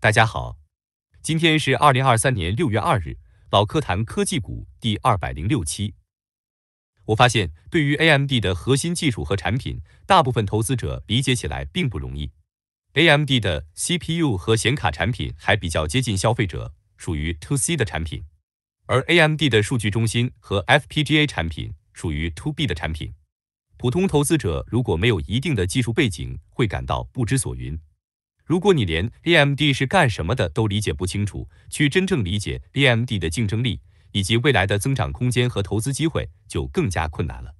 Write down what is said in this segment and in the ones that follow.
大家好，今天是二零二三年六月二日，老柯谈科技股第二百零六期。我发现，对于 AMD 的核心技术和产品，大部分投资者理解起来并不容易。AMD 的 CPU 和显卡产品还比较接近消费者，属于 To C 的产品；而 AMD 的数据中心和 FPGA 产品属于 To B 的产品。普通投资者如果没有一定的技术背景，会感到不知所云。如果你连 AMD 是干什么的都理解不清楚，去真正理解 AMD 的竞争力以及未来的增长空间和投资机会就更加困难了。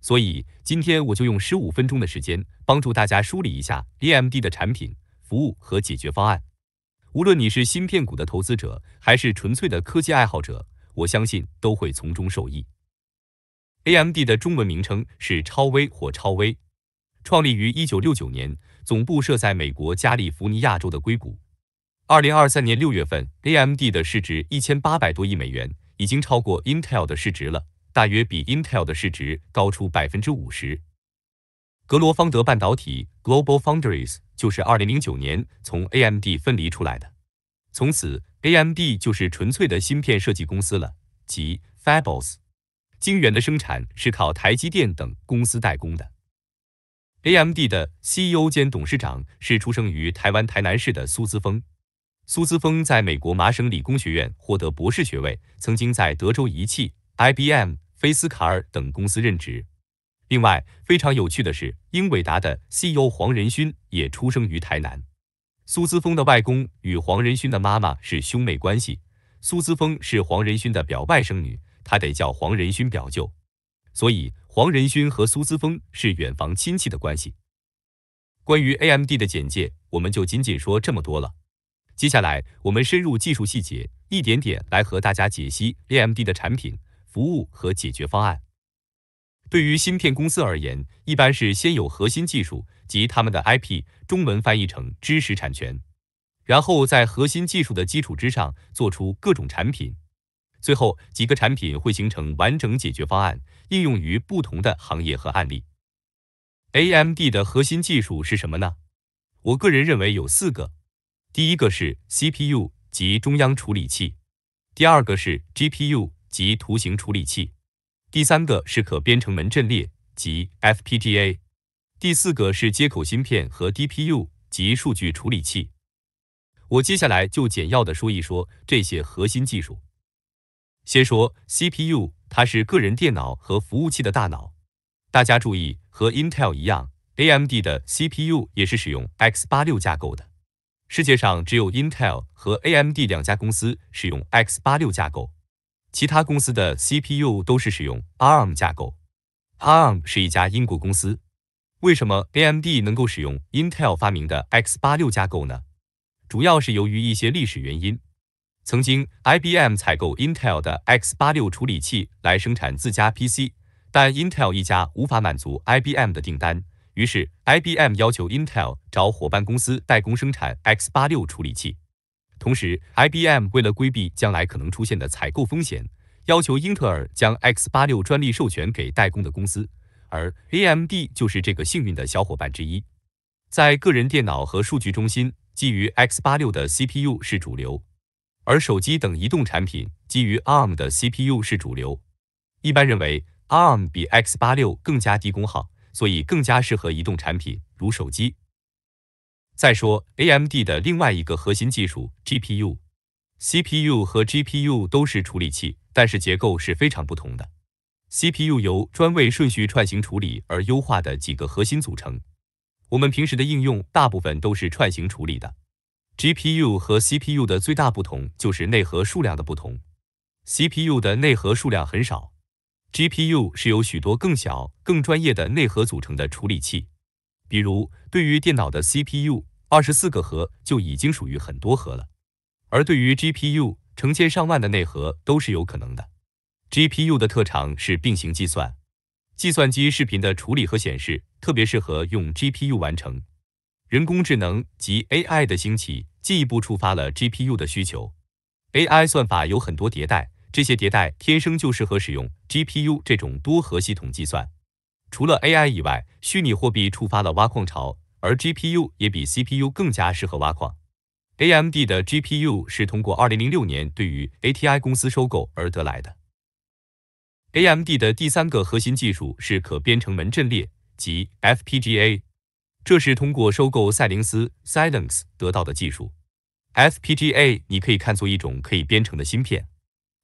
所以今天我就用十五分钟的时间帮助大家梳理一下 AMD 的产品、服务和解决方案。无论你是芯片股的投资者，还是纯粹的科技爱好者，我相信都会从中受益。AMD 的中文名称是超威或超威。创立于一九六九年，总部设在美国加利福尼亚州的硅谷。二零二三年六月份，AMD 的市值一千八百多亿美元，已经超过 Intel 的市值了，大约比 Intel 的市值高出百分之五十。格罗方德半导体 （GlobalFoundries） 就是二零零九年从 AMD 分离出来的，从此 AMD 就是纯粹的芯片设计公司了，即 Fables。晶圆的生产是靠台积电等公司代工的。AMD 的 CEO 兼董事长是出生于台湾台南市的苏姿峰。苏姿峰在美国麻省理工学院获得博士学位，曾经在德州仪器、IBM、菲斯卡尔等公司任职。另外，非常有趣的是，英伟达的 CEO 黄仁勋也出生于台南。苏姿峰的外公与黄仁勋的妈妈是兄妹关系，苏姿峰是黄仁勋的表外甥女，他得叫黄仁勋表舅。所以，黄仁勋和苏姿峰是远房亲戚的关系。关于 AMD 的简介，我们就仅仅说这么多了。接下来，我们深入技术细节，一点点来和大家解析 AMD 的产品、服务和解决方案。对于芯片公司而言，一般是先有核心技术及他们的 IP（ 中文翻译成知识产权），然后在核心技术的基础之上，做出各种产品。最后几个产品会形成完整解决方案，应用于不同的行业和案例。AMD 的核心技术是什么呢？我个人认为有四个。第一个是 CPU 及中央处理器，第二个是 GPU 及图形处理器，第三个是可编程门阵列及 FPGA，第四个是接口芯片和 DPU 及数据处理器。我接下来就简要的说一说这些核心技术。先说 CPU，它是个人电脑和服务器的大脑。大家注意，和 Intel 一样，AMD 的 CPU 也是使用 x86 架构的。世界上只有 Intel 和 AMD 两家公司使用 x86 架构，其他公司的 CPU 都是使用 ARM 架构。ARM 是一家英国公司。为什么 AMD 能够使用 Intel 发明的 x86 架构呢？主要是由于一些历史原因。曾经，IBM 采购 Intel 的 X 八六处理器来生产自家 PC，但 Intel 一家无法满足 IBM 的订单，于是 IBM 要求 Intel 找伙伴公司代工生产 X 八六处理器。同时，IBM 为了规避将来可能出现的采购风险，要求英特尔将 X 八六专利授权给代工的公司，而 AMD 就是这个幸运的小伙伴之一。在个人电脑和数据中心，基于 X 八六的 CPU 是主流。而手机等移动产品基于 ARM 的 CPU 是主流，一般认为 ARM 比 X86 更加低功耗，所以更加适合移动产品如手机。再说 AMD 的另外一个核心技术 GPU，CPU 和 GPU 都是处理器，但是结构是非常不同的。CPU 由专为顺序串行处理而优化的几个核心组成，我们平时的应用大部分都是串行处理的。GPU 和 CPU 的最大不同就是内核数量的不同。CPU 的内核数量很少，GPU 是由许多更小、更专业的内核组成的处理器。比如，对于电脑的 CPU，二十四个核就已经属于很多核了；而对于 GPU，成千上万的内核都是有可能的。GPU 的特长是并行计算，计算机视频的处理和显示特别适合用 GPU 完成。人工智能及 AI 的兴起进一步触发了 GPU 的需求。AI 算法有很多迭代，这些迭代天生就适合使用 GPU 这种多核系统计算。除了 AI 以外，虚拟货币触发了挖矿潮，而 GPU 也比 CPU 更加适合挖矿。AMD 的 GPU 是通过2006年对于 ATI 公司收购而得来的。AMD 的第三个核心技术是可编程门阵列及 FPGA。这是通过收购赛灵思 得到的技术。FPGA 你可以看作一种可以编程的芯片，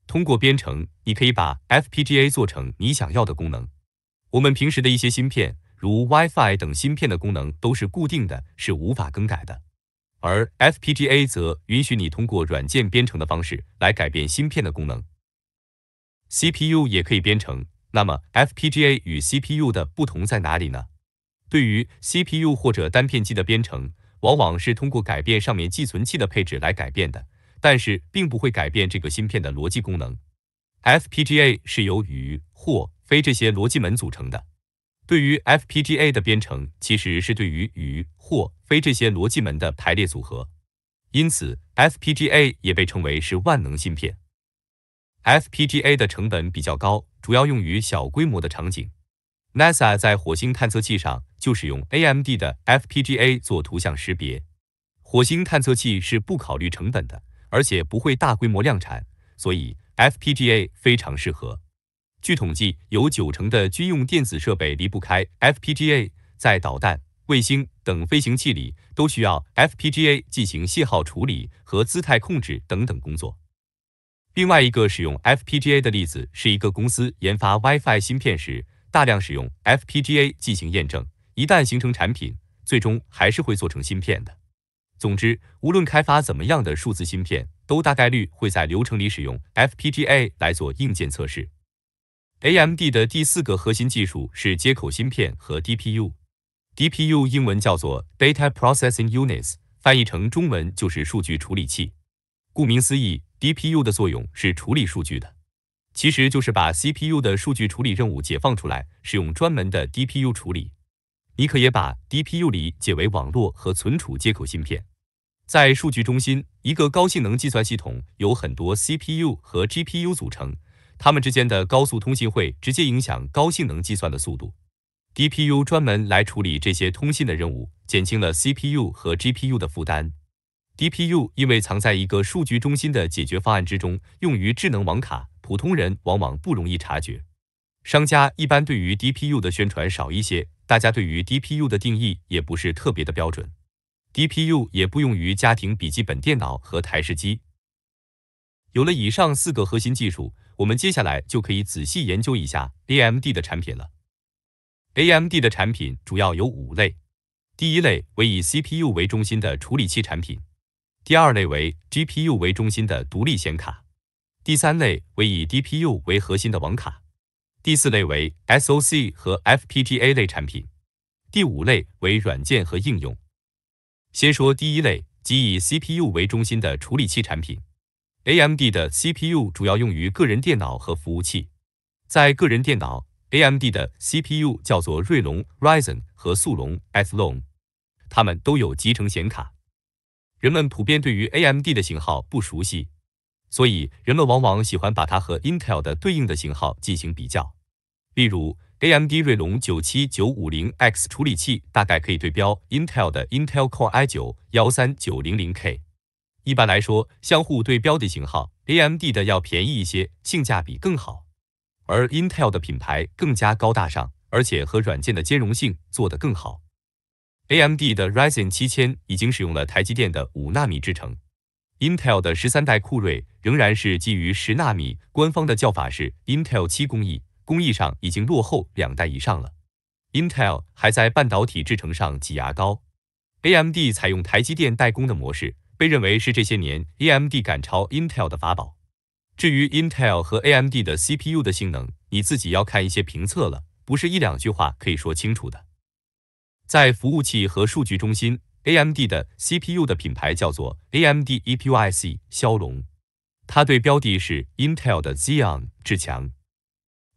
通过编程，你可以把 FPGA 做成你想要的功能。我们平时的一些芯片，如 WiFi 等芯片的功能都是固定的，是无法更改的。而 FPGA 则允许你通过软件编程的方式来改变芯片的功能。CPU 也可以编程，那么 FPGA 与 CPU 的不同在哪里呢？对于 CPU 或者单片机的编程，往往是通过改变上面寄存器的配置来改变的，但是并不会改变这个芯片的逻辑功能。FPGA 是由与、或、非这些逻辑门组成的。对于 FPGA 的编程，其实是对于与、或、非这些逻辑门的排列组合。因此，FPGA 也被称为是万能芯片。FPGA 的成本比较高，主要用于小规模的场景。NASA 在火星探测器上就使用 AMD 的 FPGA 做图像识别。火星探测器是不考虑成本的，而且不会大规模量产，所以 FPGA 非常适合。据统计，有九成的军用电子设备离不开 FPGA，在导弹、卫星等飞行器里都需要 FPGA 进行信号处理和姿态控制等等工作。另外一个使用 FPGA 的例子是一个公司研发 WiFi 芯片时。大量使用 FPGA 进行验证，一旦形成产品，最终还是会做成芯片的。总之，无论开发怎么样的数字芯片，都大概率会在流程里使用 FPGA 来做硬件测试。AMD 的第四个核心技术是接口芯片和 DPU。DPU 英文叫做 Data Processing Units，翻译成中文就是数据处理器。顾名思义，DPU 的作用是处理数据的。其实就是把 CPU 的数据处理任务解放出来，使用专门的 DPU 处理。你可也把 DPU 里解为网络和存储接口芯片。在数据中心，一个高性能计算系统由很多 CPU 和 GPU 组成，它们之间的高速通信会直接影响高性能计算的速度。DPU 专门来处理这些通信的任务，减轻了 CPU 和 GPU 的负担。DPU 因为藏在一个数据中心的解决方案之中，用于智能网卡。普通人往往不容易察觉，商家一般对于 DPU 的宣传少一些，大家对于 DPU 的定义也不是特别的标准，DPU 也不用于家庭笔记本电脑和台式机。有了以上四个核心技术，我们接下来就可以仔细研究一下 AMD 的产品了。AMD 的产品主要有五类，第一类为以 CPU 为中心的处理器产品，第二类为 GPU 为中心的独立显卡。第三类为以 DPU 为核心的网卡，第四类为 SOC 和 FPGA 类产品，第五类为软件和应用。先说第一类，即以 CPU 为中心的处理器产品。AMD 的 CPU 主要用于个人电脑和服务器。在个人电脑，AMD 的 CPU 叫做锐龙 Ryzen 和速龙 Athlon，它们都有集成显卡。人们普遍对于 AMD 的型号不熟悉。所以人们往往喜欢把它和 Intel 的对应的型号进行比较，例如 AMD 锐龙九七九五零 X 处理器大概可以对标 Intel 的 Intel Core i9 幺三九零零 K。一般来说，相互对标的型号，AMD 的要便宜一些，性价比更好，而 Intel 的品牌更加高大上，而且和软件的兼容性做得更好。AMD 的 Ryzen 七千已经使用了台积电的五纳米制程。Intel 的十三代酷睿仍然是基于十纳米，官方的叫法是 Intel 七工艺，工艺上已经落后两代以上了。Intel 还在半导体制程上挤牙膏，AMD 采用台积电代工的模式，被认为是这些年 AMD 赶超 Intel 的法宝。至于 Intel 和 AMD 的 CPU 的性能，你自己要看一些评测了，不是一两句话可以说清楚的。在服务器和数据中心。AMD 的 CPU 的品牌叫做 AMD EPYC 骁龙，它对标的是 Intel 的 Xeon 至强。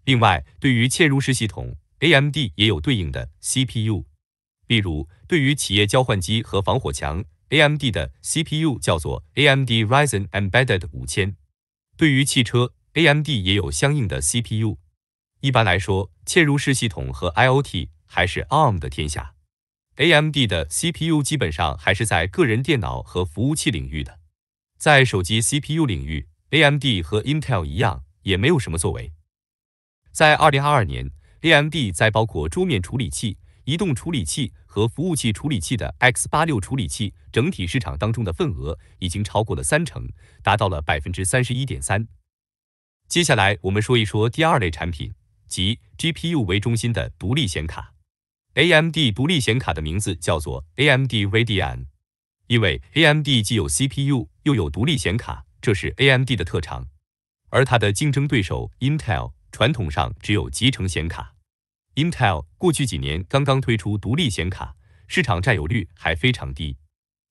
另外，对于嵌入式系统，AMD 也有对应的 CPU。例如，对于企业交换机和防火墙，AMD 的 CPU 叫做 AMD Ryzen Embedded 五千。对于汽车，AMD 也有相应的 CPU。一般来说，嵌入式系统和 IOT 还是 ARM 的天下。AMD 的 CPU 基本上还是在个人电脑和服务器领域的，在手机 CPU 领域，AMD 和 Intel 一样也没有什么作为。在二零二二年，AMD 在包括桌面处理器、移动处理器和服务器处理器的 X 八六处理器整体市场当中的份额已经超过了三成，达到了百分之三十一点三。接下来我们说一说第二类产品，即 GPU 为中心的独立显卡。AMD 独立显卡的名字叫做 AMD Radeon，因为 AMD 既有 CPU 又有独立显卡，这是 AMD 的特长。而它的竞争对手 Intel 传统上只有集成显卡，Intel 过去几年刚刚推出独立显卡，市场占有率还非常低。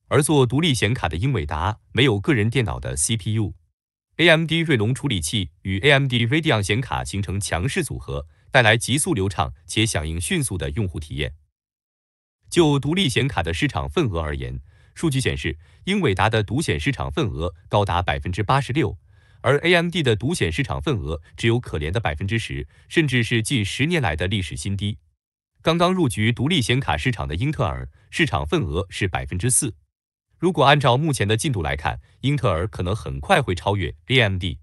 而做独立显卡的英伟达没有个人电脑的 CPU，AMD 锐龙处理器与 AMD Radeon 显卡形成强势组合。带来极速流畅且响应迅速的用户体验。就独立显卡的市场份额而言，数据显示，英伟达的独显市场份额高达百分之八十六，而 AMD 的独显市场份额只有可怜的百分之十，甚至是近十年来的历史新低。刚刚入局独立显卡市场的英特尔市场份额是百分之四。如果按照目前的进度来看，英特尔可能很快会超越 AMD。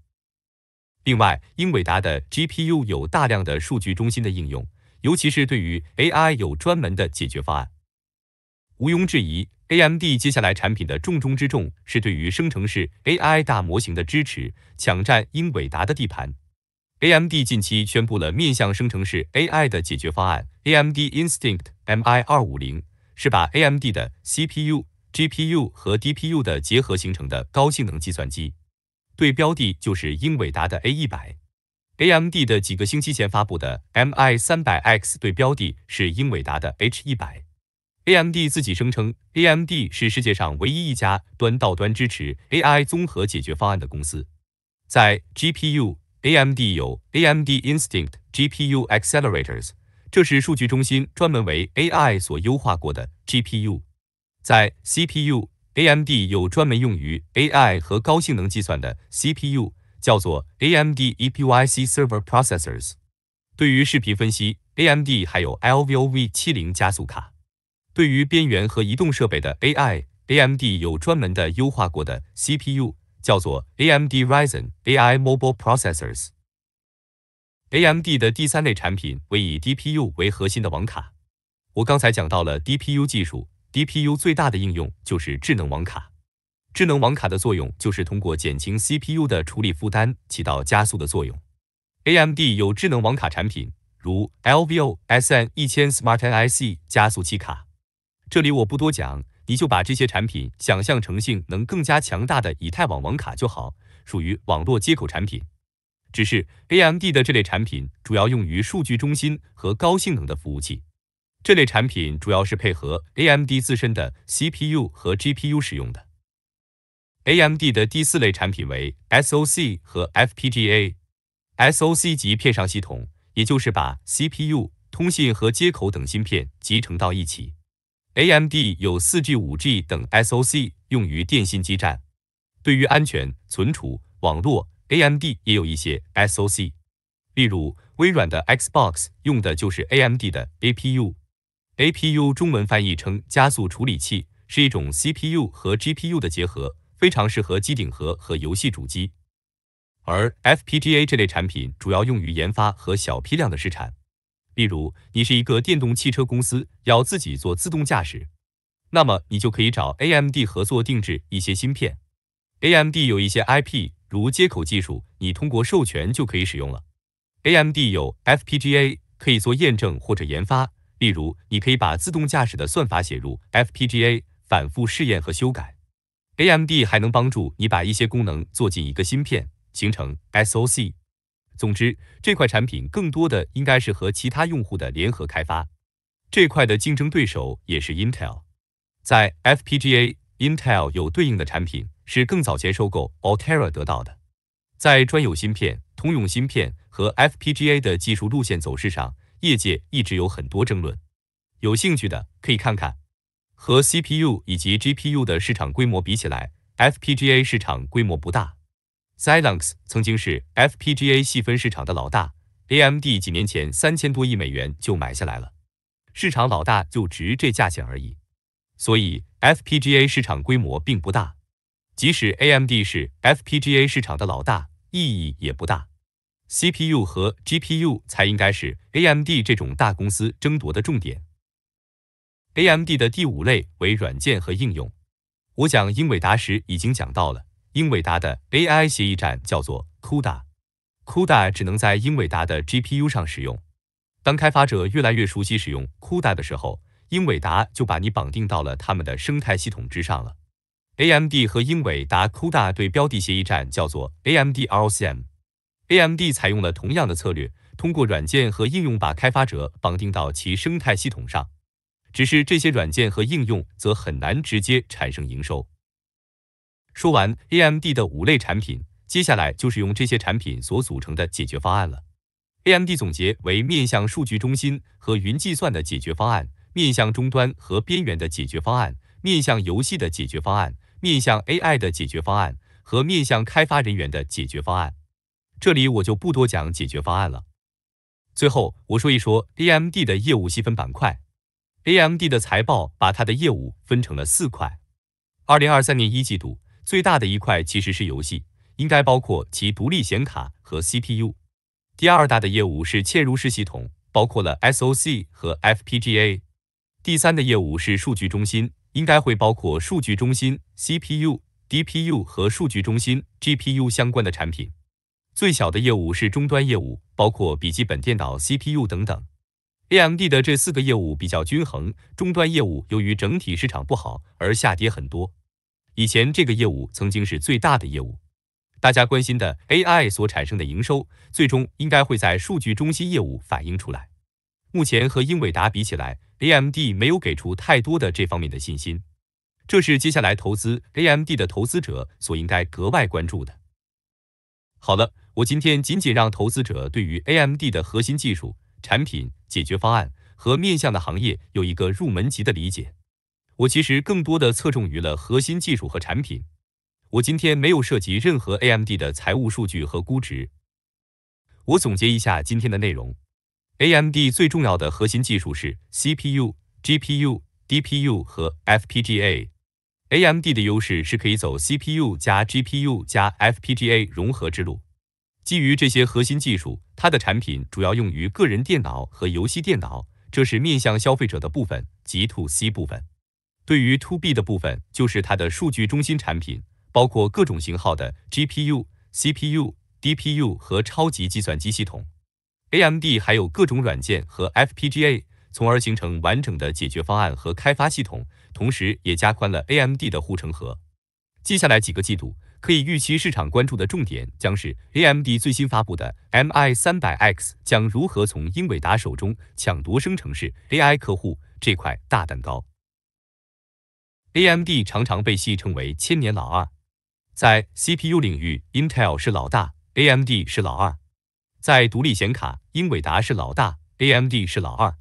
另外，英伟达的 GPU 有大量的数据中心的应用，尤其是对于 AI 有专门的解决方案。毋庸置疑，AMD 接下来产品的重中之重是对于生成式 AI 大模型的支持，抢占英伟达的地盘。AMD 近期宣布了面向生成式 AI 的解决方案 AMD Instinct MI250，是把 AMD 的 CPU、GPU 和 DPU 的结合形成的高性能计算机。对标的就是英伟达的 A 一百，AMD 的几个星期前发布的 MI 三百 X 对标的是英伟达的 H 一百。AMD 自己声称，AMD 是世界上唯一一家端到端支持 AI 综合解决方案的公司。在 GPU，AMD 有 AMD Instinct GPU Accelerators，这是数据中心专门为 AI 所优化过的 GPU。在 CPU。AMD 有专门用于 AI 和高性能计算的 CPU，叫做 AMD EPYC Server Processors。对于视频分析，AMD 还有 LVOV 七零加速卡。对于边缘和移动设备的 AI，AMD 有专门的优化过的 CPU，叫做 AMD Ryzen AI Mobile Processors。AMD 的第三类产品为以 DPU 为核心的网卡。我刚才讲到了 DPU 技术。CPU 最大的应用就是智能网卡，智能网卡的作用就是通过减轻 CPU 的处理负担，起到加速的作用。AMD 有智能网卡产品，如 LVO SN 一千 Smart NIC 加速器卡，这里我不多讲，你就把这些产品想象成性能更加强大的以太网网卡就好，属于网络接口产品。只是 AMD 的这类产品主要用于数据中心和高性能的服务器。这类产品主要是配合 AMD 自身的 CPU 和 GPU 使用的。AMD 的第四类产品为 SOC 和 FPGA。SOC 级片上系统，也就是把 CPU、通信和接口等芯片集成到一起。AMD 有四 G、五 G 等 SOC 用于电信基站。对于安全、存储、网络，AMD 也有一些 SOC。例如，微软的 Xbox 用的就是 AMD 的 APU。A P U 中文翻译称加速处理器，是一种 C P U 和 G P U 的结合，非常适合机顶盒和游戏主机。而 F P G A 这类产品主要用于研发和小批量的试产。例如，你是一个电动汽车公司，要自己做自动驾驶，那么你就可以找 A M D 合作定制一些芯片。A M D 有一些 I P，如接口技术，你通过授权就可以使用了。A M D 有 F P G A 可以做验证或者研发。例如，你可以把自动驾驶的算法写入 FPGA，反复试验和修改。AMD 还能帮助你把一些功能做进一个芯片，形成 SOC。总之，这块产品更多的应该是和其他用户的联合开发。这块的竞争对手也是 Intel，在 FPGA，Intel 有对应的产品，是更早前收购 Altera 得到的。在专有芯片、通用芯片和 FPGA 的技术路线走势上。业界一直有很多争论，有兴趣的可以看看。和 CPU 以及 GPU 的市场规模比起来，FPGA 市场规模不大。Xilinx 曾经是 FPGA 细分市场的老大，AMD 几年前三千多亿美元就买下来了。市场老大就值这价钱而已，所以 FPGA 市场规模并不大。即使 AMD 是 FPGA 市场的老大，意义也不大。CPU 和 GPU 才应该是 AMD 这种大公司争夺的重点。AMD 的第五类为软件和应用。我讲英伟达时已经讲到了，英伟达的 AI 协议站叫做 CUDA，CUDA 只能在英伟达的 GPU 上使用。当开发者越来越熟悉使用 CUDA 的时候，英伟达就把你绑定到了他们的生态系统之上了。AMD 和英伟达 CUDA 对标的协议站叫做 AMD r c m AMD 采用了同样的策略，通过软件和应用把开发者绑定到其生态系统上，只是这些软件和应用则很难直接产生营收。说完 AMD 的五类产品，接下来就是用这些产品所组成的解决方案了。AMD 总结为面向数据中心和云计算的解决方案，面向终端和边缘的解决方案，面向游戏的解决方案，面向 AI 的解决方案和面向开发人员的解决方案。这里我就不多讲解决方案了。最后我说一说 A M D 的业务细分板块。A M D 的财报把它的业务分成了四块。二零二三年一季度最大的一块其实是游戏，应该包括其独立显卡和 C P U。第二大的业务是嵌入式系统，包括了 S O C 和 F P G A。第三的业务是数据中心，应该会包括数据中心 C P U、D P U 和数据中心 G P U 相关的产品。最小的业务是终端业务，包括笔记本电脑、CPU 等等。AMD 的这四个业务比较均衡，终端业务由于整体市场不好而下跌很多。以前这个业务曾经是最大的业务，大家关心的 AI 所产生的营收，最终应该会在数据中心业务反映出来。目前和英伟达比起来，AMD 没有给出太多的这方面的信心，这是接下来投资 AMD 的投资者所应该格外关注的。好了，我今天仅仅让投资者对于 AMD 的核心技术、产品解决方案和面向的行业有一个入门级的理解。我其实更多的侧重于了核心技术和产品。我今天没有涉及任何 AMD 的财务数据和估值。我总结一下今天的内容：AMD 最重要的核心技术是 CPU、GPU、DPU 和 FPA。A.M.D. 的优势是可以走 C.P.U. 加 G.P.U. 加 F.P.G.A. 融合之路。基于这些核心技术，它的产品主要用于个人电脑和游戏电脑，这是面向消费者的部分（即 To C 部分）。对于 To B 的部分，就是它的数据中心产品，包括各种型号的 G.P.U.、C.P.U.、D.P.U. 和超级计算机系统。A.M.D. 还有各种软件和 F.P.G.A. 从而形成完整的解决方案和开发系统，同时也加宽了 AMD 的护城河。接下来几个季度，可以预期市场关注的重点将是 AMD 最新发布的 MI 三百 X 将如何从英伟达手中抢夺生成式 AI 客户这块大蛋糕。AMD 常常被戏称为“千年老二”。在 CPU 领域，Intel 是老大，AMD 是老二；在独立显卡，英伟达是老大，AMD 是老二。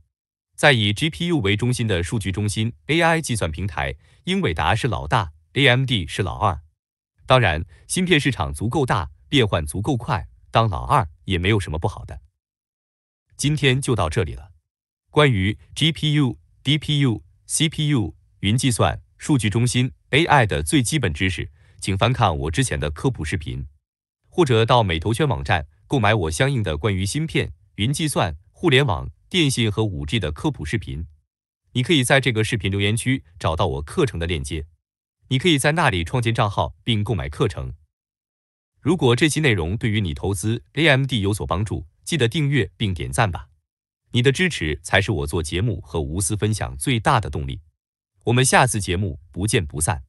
在以 GPU 为中心的数据中心 AI 计算平台，英伟达是老大，AMD 是老二。当然，芯片市场足够大，变换足够快，当老二也没有什么不好的。今天就到这里了。关于 GPU、DPU、CPU、云计算、数据中心 AI 的最基本知识，请翻看我之前的科普视频，或者到美图圈网站购买我相应的关于芯片、云计算、互联网。电信和五 G 的科普视频，你可以在这个视频留言区找到我课程的链接，你可以在那里创建账号并购买课程。如果这期内容对于你投资 AMD 有所帮助，记得订阅并点赞吧。你的支持才是我做节目和无私分享最大的动力。我们下次节目不见不散。